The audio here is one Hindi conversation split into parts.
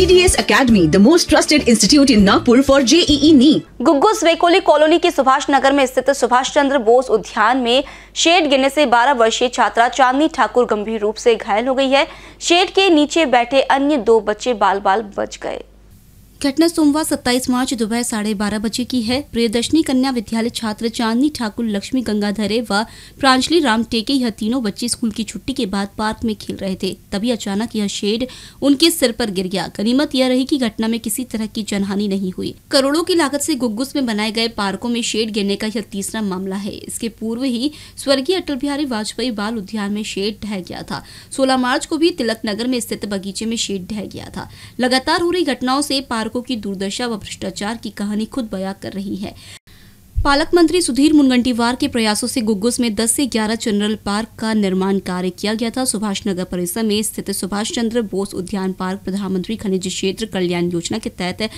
GDS Academy, the most trusted institute in Nagpur for JEE नी गुग्गुस वेकोली कॉलोनी के सुभाष नगर में स्थित सुभाष चंद्र बोस उद्यान में शेड गिरने से 12 वर्षीय छात्रा चांदनी ठाकुर गंभीर रूप से घायल हो गई है शेड के नीचे बैठे अन्य दो बच्चे बाल बाल बच गए घटना सोमवार 27 मार्च दोपहर साढ़े बारह बजे की है प्रियदर्शनी कन्या विद्यालय छात्र चांदनी ठाकुर लक्ष्मी गंगाधरे व प्रांजलि राम टेके यह तीनों बच्चे स्कूल की छुट्टी के बाद पार्क में खेल रहे थे तभी अचानक यह शेड उनके सिर पर गिर गया गनीमत यह रही कि घटना में किसी तरह की जनहानि नहीं हुई करोड़ों की लागत ऐसी गुग्गुस में बनाए गए पार्को में शेड गिरने का यह तीसरा मामला है इसके पूर्व ही स्वर्गीय अटल बिहारी वाजपेयी बाल उद्यान में शेड ढह गया था सोलह मार्च को भी तिलक नगर में स्थित बगीचे में शेड ढह गया था लगातार हो रही घटनाओं ऐसी पार्क वर्गों की दुर्दशा व भ्रष्टाचार की कहानी खुद बयां कर रही है पालक मंत्री सुधीर मुनगंटीवार के प्रयासों से गुग्गुस में 10 से 11 जनरल पार्क का निर्माण कार्य किया गया था सुभाष नगर परिसर में स्थित सुभाष चंद्र बोस उद्यान पार्क प्रधानमंत्री खनिज क्षेत्र कल्याण योजना के तहत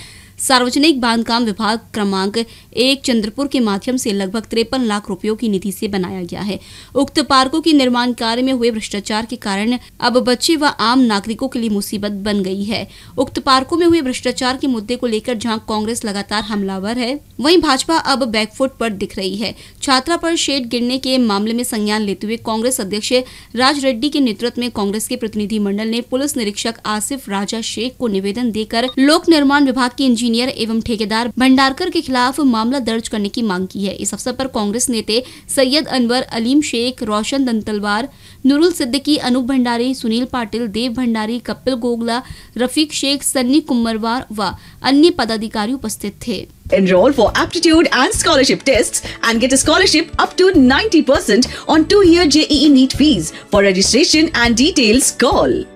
सार्वजनिक बांधकाम विभाग क्रमांक एक चंद्रपुर के माध्यम से लगभग तिरपन लाख रुपयों की निधि से बनाया गया है उक्त पार्कों के निर्माण कार्य में हुए भ्रष्टाचार के कारण अब बच्चे व आम नागरिकों के लिए मुसीबत बन गई है उक्त पार्कों में हुए भ्रष्टाचार के मुद्दे को लेकर जहां कांग्रेस लगातार हमलावर है वहीं भाजपा अब बैकफुट पर दिख रही है छात्रा पर शेड गिरने के मामले में संज्ञान लेते हुए कांग्रेस अध्यक्ष राज रेड्डी के नेतृत्व में कांग्रेस के प्रतिनिधिमंडल ने पुलिस निरीक्षक आसिफ राजा शेख को निवेदन देकर लोक निर्माण विभाग के इंजीनियर इंजीनियर एवं ठेकेदार भंडारकर के खिलाफ मामला दर्ज करने की मांग की है इस अवसर पर कांग्रेस नेते सैयद अनवर अलीम शेख रोशन दंतलवार नुरुल सिद्दीकी अनूप भंडारी सुनील पाटिल देव भंडारी कपिल गोगला रफीक शेख सन्नी कुमरवार व अन्य पदाधिकारी उपस्थित थे Enroll for aptitude and scholarship tests and get a scholarship up to 90% on two-year JEE e NEET fees. For registration and details, call